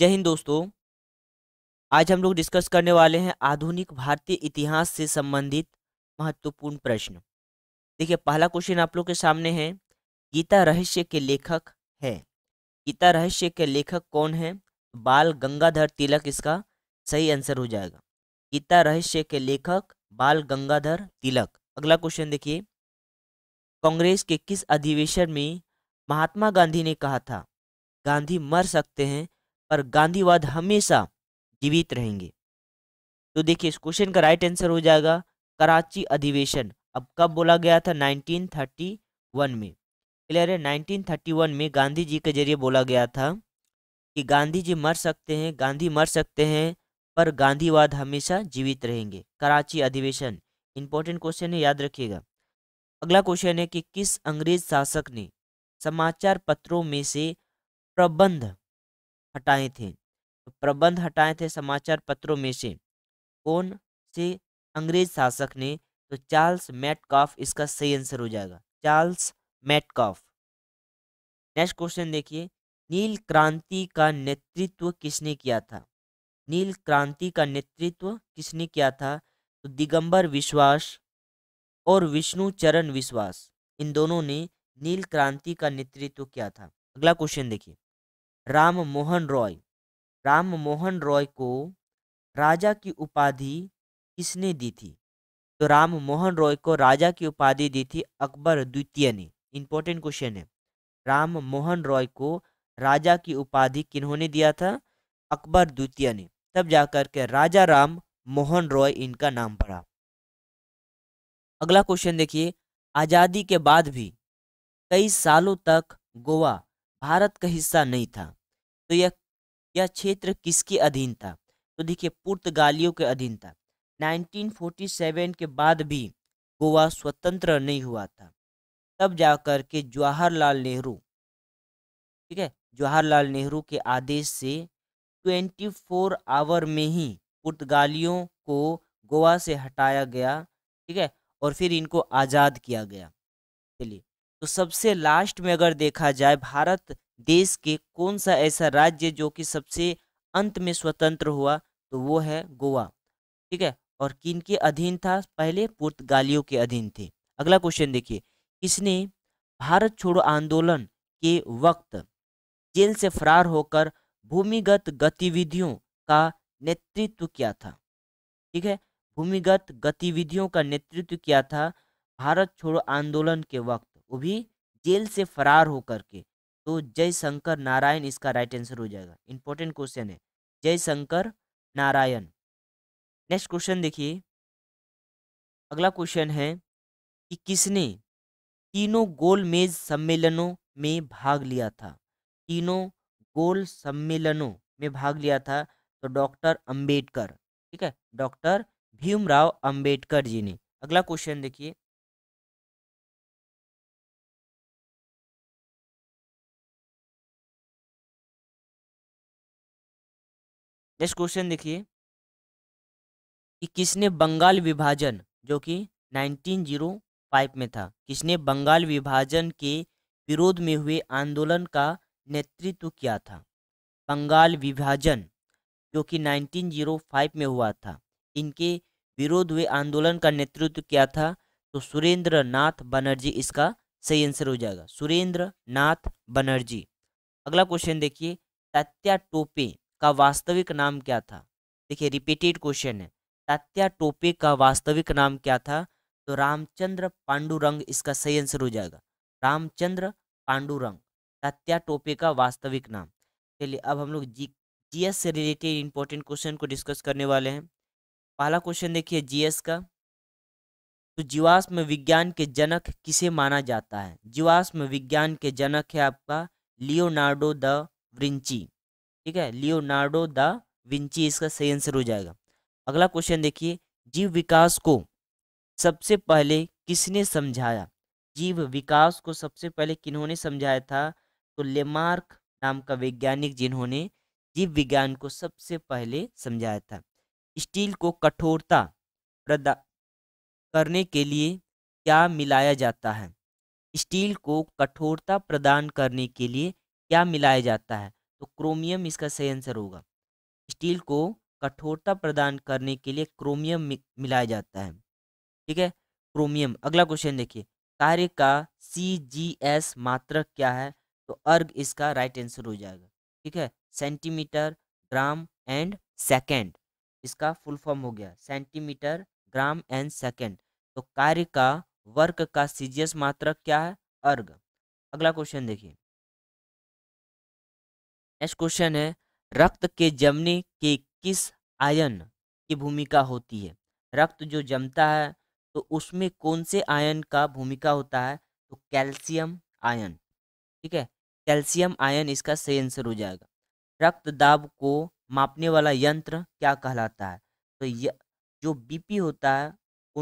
जय हिंद दोस्तों आज हम लोग डिस्कस करने वाले हैं आधुनिक भारतीय इतिहास से संबंधित महत्वपूर्ण प्रश्न देखिए पहला क्वेश्चन आप लोग के सामने है गीता रहस्य के लेखक है गीता रहस्य के लेखक कौन है बाल गंगाधर तिलक इसका सही आंसर हो जाएगा गीता रहस्य के लेखक बाल गंगाधर तिलक अगला क्वेश्चन देखिए कांग्रेस के किस अधिवेशन में महात्मा गांधी ने कहा था गांधी मर सकते हैं पर गांधीवाद हमेशा जीवित रहेंगे तो देखिए इस क्वेश्चन का राइट आंसर हो जाएगा कराची अधिवेशन अब कब बोला गया था 1931 में क्लियर है 1931 में गांधी जी के जरिए बोला गया था कि गांधी जी मर सकते हैं गांधी मर सकते हैं पर गांधीवाद हमेशा जीवित रहेंगे कराची अधिवेशन इंपॉर्टेंट क्वेश्चन है याद रखिएगा अगला क्वेश्चन है कि किस अंग्रेज शासक ने समाचार पत्रों में से प्रबंध हटाए थे तो प्रबंध हटाए थे समाचार पत्रों में से कौन से अंग्रेज शासक ने तो चार्ल्स मैटकॉफ इसका सही आंसर हो जाएगा चार्ल्स मैटकॉफ नेक्स्ट क्वेश्चन देखिए नील क्रांति का नेतृत्व किसने किया था नील क्रांति का नेतृत्व किसने किया था तो दिगंबर विश्वास और विष्णु चरण विश्वास इन दोनों ने नील क्रांति का नेतृत्व किया था अगला क्वेश्चन देखिए राम मोहन रॉय राम मोहन रॉय को राजा की उपाधि किसने दी थी तो राम मोहन रॉय को राजा की उपाधि दी थी अकबर द्वितीय ने इंपॉर्टेंट क्वेश्चन है राम मोहन रॉय को राजा की उपाधि किन्होंने दिया था अकबर द्वितीय ने तब जाकर के राजा राम मोहन रॉय इनका नाम पड़ा अगला क्वेश्चन देखिए आज़ादी के बाद भी कई सालों तक गोवा भारत का हिस्सा नहीं था तो यह यह क्षेत्र किसके अधीन था तो देखिए पुर्तगालियों के अधीन था 1947 के बाद भी गोवा स्वतंत्र नहीं हुआ था तब जाकर के जवाहरलाल नेहरू ठीक है जवाहरलाल नेहरू के आदेश से 24 आवर में ही पुर्तगालियों को गोवा से हटाया गया ठीक है और फिर इनको आज़ाद किया गया चलिए तो सबसे लास्ट में अगर देखा जाए भारत देश के कौन सा ऐसा राज्य जो कि सबसे अंत में स्वतंत्र हुआ तो वो है गोवा ठीक है और किन के अधीन था पहले पुर्तगालियों के अधीन थे अगला क्वेश्चन देखिए किसने भारत छोड़ो आंदोलन के वक्त जेल से फरार होकर भूमिगत गतिविधियों का नेतृत्व किया था ठीक है भूमिगत गतिविधियों का नेतृत्व किया था भारत छोड़ो आंदोलन के वक्त वो भी जेल से फरार होकर के तो जयशंकर नारायण इसका राइट आंसर हो जाएगा इंपॉर्टेंट क्वेश्चन है जयशंकर नारायण नेक्स्ट क्वेश्चन देखिए अगला क्वेश्चन है कि किसने तीनों गोल मेज सम्मेलनों में भाग लिया था तीनों गोल सम्मेलनों में भाग लिया था तो डॉक्टर अंबेडकर ठीक है डॉक्टर भीमराव अंबेडकर जी ने अगला क्वेश्चन देखिए नेक्स्ट क्वेश्चन देखिए कि किसने बंगाल विभाजन जो कि 1905 में था किसने बंगाल विभाजन के विरोध में हुए आंदोलन का नेतृत्व किया था बंगाल विभाजन जो कि 1905 में हुआ था इनके विरोध हुए आंदोलन का नेतृत्व किया था तो सुरेंद्र नाथ बनर्जी इसका सही आंसर हो जाएगा सुरेंद्र नाथ बनर्जी अगला क्वेश्चन देखिए तत्या टोपे का वास्तविक नाम क्या था देखिए रिपीटेड क्वेश्चन है तात्या टोपे का वास्तविक नाम क्या था तो रामचंद्र पांडुरंग इसका सही आंसर हो जाएगा रामचंद्र पांडुरंग तात्या टोपे का वास्तविक नाम चलिए अब हम लोग जी जीएस से रिलेटेड इंपॉर्टेंट क्वेश्चन को डिस्कस करने वाले हैं पहला क्वेश्चन देखिए जीएस का तो जीवाश्म विज्ञान के जनक किसे माना जाता है जीवाश्म विज्ञान के जनक है आपका लियोनार्डो द व्रिंची ठीक है लियोनार्डो द विंची इसका सही आंसर हो जाएगा अगला क्वेश्चन देखिए जीव विकास को सबसे पहले किसने समझाया जीव विकास को सबसे पहले किन्होंने समझाया था तो लेमार्क नाम का वैज्ञानिक जिन्होंने जीव विज्ञान को सबसे पहले समझाया था स्टील को कठोरता प्रदा करने के लिए क्या मिलाया जाता है स्टील को कठोरता प्रदान करने के लिए क्या मिलाया जाता है तो क्रोमियम इसका सही आंसर होगा स्टील को कठोरता प्रदान करने के लिए क्रोमियम मिलाया जाता है ठीक है क्रोमियम अगला क्वेश्चन देखिए कार्य का सी जी एस मात्रक क्या है तो अर्ग इसका राइट आंसर हो जाएगा ठीक है सेंटीमीटर ग्राम एंड सेकेंड इसका फुल फॉर्म हो गया सेंटीमीटर ग्राम एंड सेकेंड तो कार्य का वर्क का सीजीएस मात्रक क्या है अर्ग अगला क्वेश्चन देखिए नेक्स्ट क्वेश्चन है रक्त के जमने के किस आयन की भूमिका होती है रक्त जो जमता है तो उसमें कौन से आयन का भूमिका होता है तो कैल्शियम आयन ठीक है कैल्शियम आयन इसका सही आंसर हो जाएगा रक्त दाब को मापने वाला यंत्र क्या कहलाता है तो जो बीपी होता है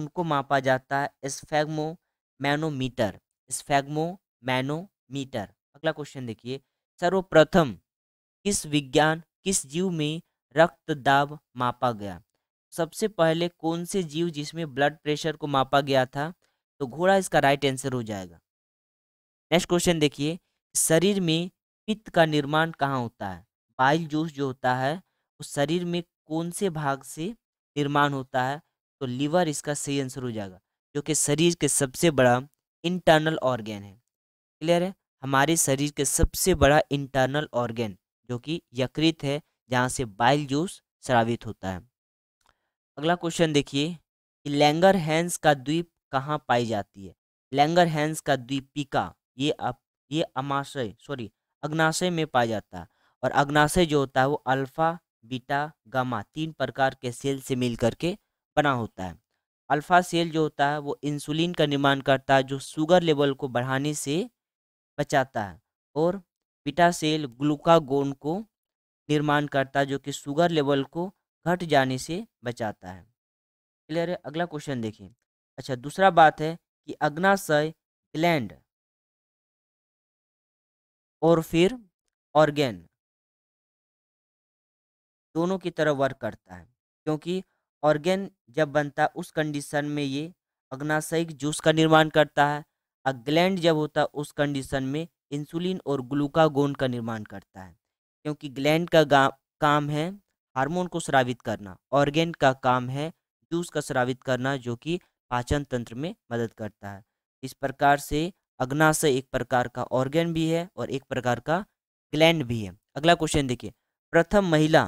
उनको मापा जाता है स्फेगमो मैनोमीटर स्फेगमो मैनोमीटर अगला क्वेश्चन देखिए सर्वप्रथम किस विज्ञान किस जीव में रक्त दाब मापा गया सबसे पहले कौन से जीव जिसमें ब्लड प्रेशर को मापा गया था तो घोड़ा इसका राइट आंसर हो जाएगा नेक्स्ट क्वेश्चन देखिए शरीर में पित्त का निर्माण कहाँ होता है बाइल जूस जो होता है वो शरीर में कौन से भाग से निर्माण होता है तो लीवर इसका सही आंसर हो जाएगा जो कि शरीर के सबसे बड़ा इंटरनल ऑर्गेन है क्लियर है हमारे शरीर के सबसे बड़ा इंटरनल ऑर्गेन जो कि यकृत है जहाँ से बाइल जूस स्रावित होता है अगला क्वेश्चन देखिए कि लैंगर हैंस का द्वीप कहाँ पाई जाती है लैंगर हैंस का द्वीप ये आप ये अमाशय सॉरी अग्नाशय में पाया जाता है और अग्नाशय जो होता है वो अल्फा बीटा गामा तीन प्रकार के सेल से मिल करके बना होता है अल्फा सेल जो होता है वो इंसुलिन का निर्माण करता है जो शुगर लेवल को बढ़ाने से बचाता है और बीटा सेल ग्लूकागोन को निर्माण करता है जो कि शुगर लेवल को घट जाने से बचाता है क्लियर है अगला क्वेश्चन देखिए अच्छा दूसरा बात है कि अग्नाशय ग्लैंड और फिर ऑर्गेन दोनों की तरह वर्क करता है क्योंकि ऑर्गेन जब बनता है उस कंडीशन में ये अग्नाशयिक जूस का निर्माण करता है और ग्लैंड जब होता है उस कंडीशन में इंसुलिन और ग्लूकागोन का निर्माण करता है क्योंकि ग्लैंड का काम है हार्मोन को स्रावित करना ऑर्गेन का काम है जूस का स्रावित करना जो कि पाचन तंत्र में मदद करता है इस प्रकार से अग्नाशय एक प्रकार का ऑर्गेन भी है और एक प्रकार का ग्लैंड भी है अगला क्वेश्चन देखिए प्रथम महिला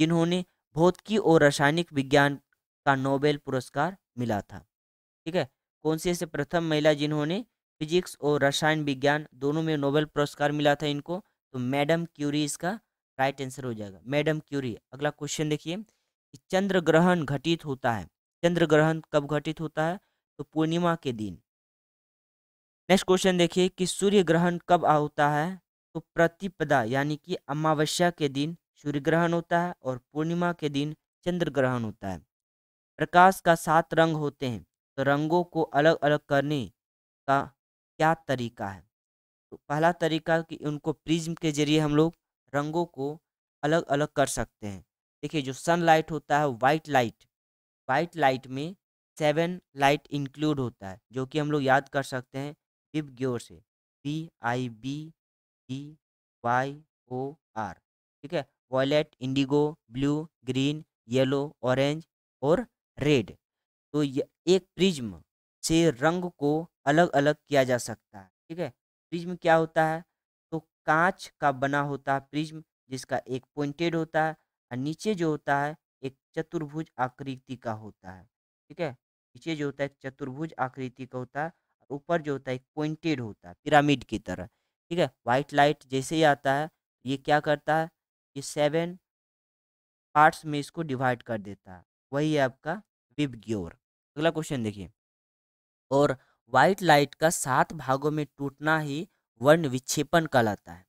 जिन्होंने भौतिकी और रासायनिक विज्ञान का नोबेल पुरस्कार मिला था ठीक है कौन सी ऐसे प्रथम महिला जिन्होंने फिजिक्स और रसायन विज्ञान दोनों में नोबेल पुरस्कार मिला था इनको तो मैडम क्यूरी इसका राइट आंसर हो जाएगा मैडम क्यूरी अगला क्वेश्चन देखिए चंद्र ग्रहण घटित होता है चंद्र ग्रहण कब घटित होता है तो पूर्णिमा के दिन नेक्स्ट क्वेश्चन देखिए कि सूर्य ग्रहण कब होता है तो प्रतिपदा यानी कि अमावस्या के दिन सूर्य ग्रहण होता है और पूर्णिमा के दिन चंद्र ग्रहण होता है प्रकाश का सात रंग होते हैं तो रंगों को अलग अलग करने का क्या तरीका है तो पहला तरीका कि उनको प्रिज्म के जरिए हम लोग रंगों को अलग अलग कर सकते हैं देखिए जो सनलाइट होता है वाइट लाइट वाइट लाइट में सेवन लाइट इंक्लूड होता है जो कि हम लोग याद कर सकते हैं बिब ग्योर से B I B D Y O R ठीक है violet indigo blue green yellow orange और रेड तो ये एक प्रिज्म से रंग को अलग अलग किया जा सकता है ठीक है प्रिज्म क्या होता है तो कांच का बना होता है प्रिज्म जिसका एक पॉइंटेड होता है और नीचे जो होता है एक चतुर्भुज आकृति का होता है ठीक है नीचे जो होता है चतुर्भुज आकृति का होता है और ऊपर जो होता है एक पॉइंटेड होता है पिरामिड की तरह ठीक है व्हाइट लाइट जैसे ही आता है ये क्या करता है ये सेवन पार्ट्स में इसको डिवाइड कर देता है वही है आपका विबग्योर अगला क्वेश्चन देखिए और व्हाइट लाइट का सात भागों में टूटना ही वर्ण विक्षेपण कहलाता है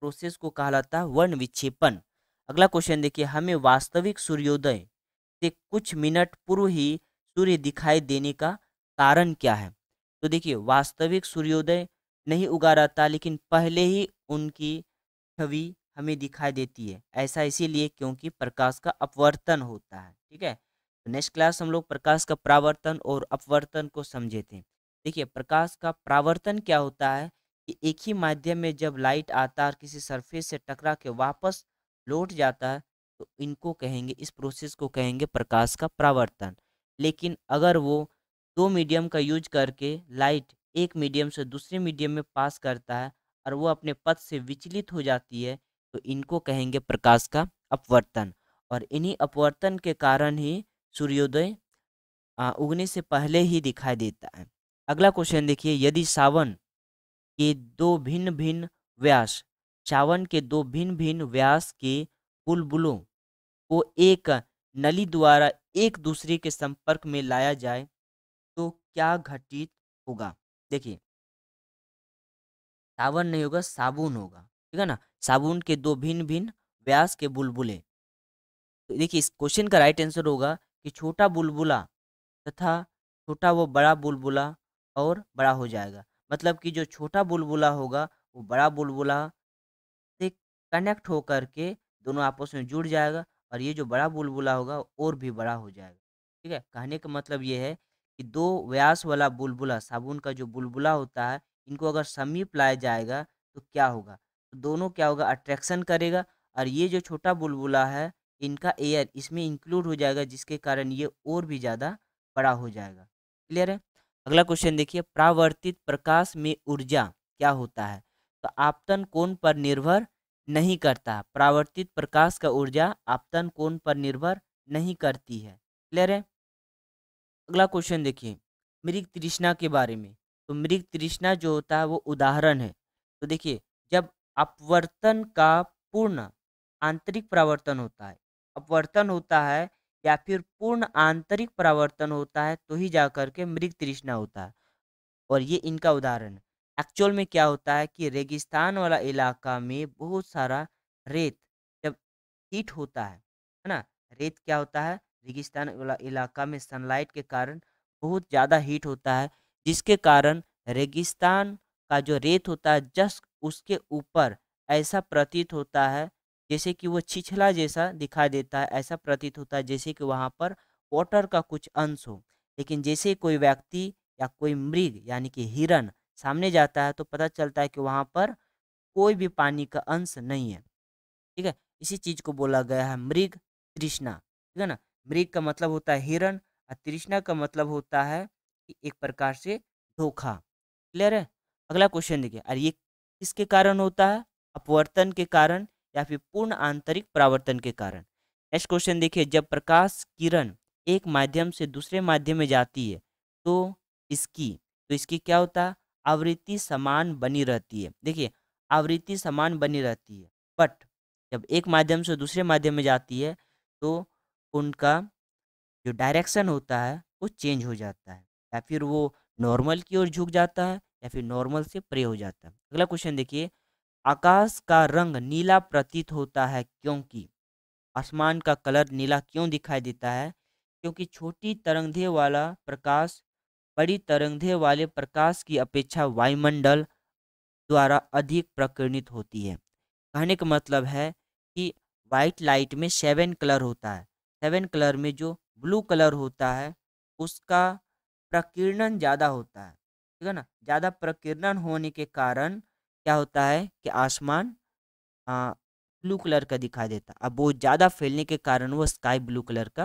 प्रोसेस को कहलाता है वर्ण विक्षेपण अगला क्वेश्चन देखिए हमें वास्तविक सूर्योदय से कुछ मिनट पूर्व ही सूर्य दिखाई देने का कारण क्या है तो देखिए वास्तविक सूर्योदय नहीं उगा रहता लेकिन पहले ही उनकी छवि हमें दिखाई देती है ऐसा इसीलिए क्योंकि प्रकाश का अपवर्तन होता है ठीक है नेक्स्ट तो क्लास हम लोग प्रकाश का प्रावर्तन और अपवर्तन को समझे थे देखिए प्रकाश का प्रावर्तन क्या होता है कि एक ही माध्यम में जब लाइट आता है और किसी सरफेस से टकरा के वापस लौट जाता है तो इनको कहेंगे इस प्रोसेस को कहेंगे प्रकाश का प्रावर्तन लेकिन अगर वो दो मीडियम का यूज करके लाइट एक मीडियम से दूसरे मीडियम में पास करता है और वो अपने पथ से विचलित हो जाती है तो इनको कहेंगे प्रकाश का अपवर्तन और इन्हीं अपवर्तन के कारण ही सूर्योदय उगने से पहले ही दिखाई देता है अगला क्वेश्चन देखिए यदि सावन के दो भिन्न भिन्न व्यास सावन के दो भिन्न भिन्न व्यास के बुलबुलों को एक नली द्वारा एक दूसरे के संपर्क में लाया जाए तो क्या घटित होगा देखिए सावन नहीं होगा साबुन होगा ठीक है ना साबुन के दो भिन्न भिन्न व्यास के बुलबुले तो देखिए इस क्वेश्चन का राइट आंसर होगा कि छोटा बुलबुला तथा छोटा व बड़ा बुलबुला और बड़ा हो जाएगा मतलब कि जो छोटा बुलबुला होगा वो बड़ा बुलबुला से कनेक्ट होकर के दोनों आपस में जुड़ जाएगा और ये जो बड़ा बुलबुला होगा और भी बड़ा हो जाएगा ठीक है कहने का मतलब ये है कि दो व्यास वाला बुलबुला साबुन का जो बुलबुला होता है इनको अगर समीप लाया जाएगा तो क्या होगा तो दोनों क्या होगा अट्रैक्शन करेगा और ये जो छोटा बुलबुला है इनका एयर इसमें इंक्लूड हो जाएगा जिसके कारण ये और भी ज़्यादा बड़ा हो जाएगा क्लियर है अगला क्वेश्चन देखिए प्रावर्तित प्रकाश में ऊर्जा क्या होता है तो आपतन कोण पर निर्भर नहीं करता प्रावर्तित प्रकाश का ऊर्जा आपतन कोण पर निर्भर नहीं करती है क्लियर है अगला क्वेश्चन देखिए मृग तृष्णा के बारे में तो मृग तृष्णा जो होता है वो उदाहरण है तो देखिए जब अपवर्तन का पूर्ण आंतरिक प्रावर्तन होता है अपवर्तन होता है या फिर पूर्ण आंतरिक परावर्तन होता है तो ही जा करके मृग तृष्णा होता है और ये इनका उदाहरण एक्चुअल में क्या होता है कि रेगिस्तान वाला इलाका में बहुत सारा रेत जब हीट होता है है ना रेत क्या होता है रेगिस्तान वाला इलाका में सनलाइट के कारण बहुत ज़्यादा हीट होता है जिसके कारण रेगिस्तान का जो रेत होता है जस्ट उसके ऊपर ऐसा प्रतीत होता है जैसे कि वो छिछला जैसा दिखा देता है ऐसा प्रतीत होता है जैसे कि वहाँ पर वाटर का कुछ अंश हो लेकिन जैसे कोई व्यक्ति या कोई मृग यानी कि हिरण सामने जाता है तो पता चलता है कि वहाँ पर कोई भी पानी का अंश नहीं है ठीक है इसी चीज को बोला गया है मृग तृष्णा ठीक है ना मृग का मतलब होता है हिरण और तृष्णा का मतलब होता है कि एक प्रकार से धोखा क्लियर है अगला क्वेश्चन देखिए और ये किसके कारण होता है अपवर्तन के कारण या फिर पूर्ण आंतरिक परावर्तन के कारण नेक्स्ट क्वेश्चन देखिए जब प्रकाश किरण एक माध्यम से दूसरे माध्यम में जाती है तो इसकी तो इसकी क्या होता है आवृत्ति समान बनी रहती है देखिए आवृत्ति समान बनी रहती है बट जब एक माध्यम से दूसरे माध्यम में जाती है तो उनका जो डायरेक्शन होता है वो चेंज हो जाता है या फिर वो नॉर्मल की ओर झुक जाता है या फिर नॉर्मल से प्रे हो जाता है अगला क्वेश्चन देखिए आकाश का रंग नीला प्रतीत होता है क्योंकि आसमान का कलर नीला क्यों दिखाई देता है क्योंकि छोटी तरंगधे वाला प्रकाश बड़ी तरंगधे वाले प्रकाश की अपेक्षा वायुमंडल द्वारा अधिक प्रकीर्णित होती है कहने का मतलब है कि वाइट लाइट में सेवन कलर होता है सेवन कलर में जो ब्लू कलर होता है उसका प्रकीर्णन ज़्यादा होता है ठीक है ना ज़्यादा प्रकीर्णन होने के कारण क्या होता है कि आसमान ब्लू कलर का दिखाई देता अब बहुत ज़्यादा फैलने के कारण वो स्काई ब्लू कलर का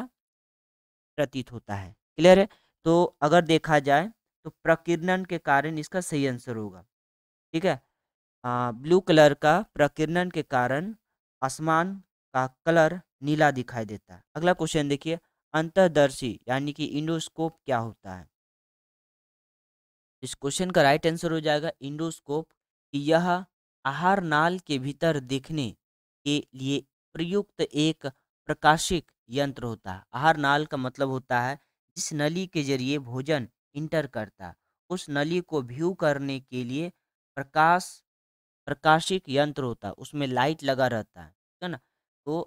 प्रतीत होता है क्लियर है तो अगर देखा जाए तो प्रकीर्णन के कारण इसका सही आंसर होगा ठीक है आ, ब्लू कलर का प्रकीर्णन के कारण आसमान का कलर नीला दिखाई देता है अगला क्वेश्चन देखिए अंतर्दर्शी यानी कि इंडोस्कोप क्या होता है इस क्वेश्चन का राइट आंसर हो जाएगा इंडोस्कोप कि यह आहार नाल के भीतर देखने के लिए प्रयुक्त एक प्रकाशिक यंत्र होता है आहार नाल का मतलब होता है जिस नली के जरिए भोजन इंटर करता उस नली को व्यू करने के लिए प्रकाश प्रकाशिक यंत्र होता है उसमें लाइट लगा रहता है ठीक है ना तो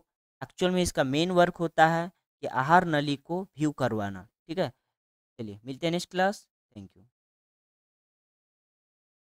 एक्चुअल में इसका मेन वर्क होता है कि आहार नली को व्यू करवाना ठीक है चलिए मिलते हैं नेक्स्ट क्लास थैंक यू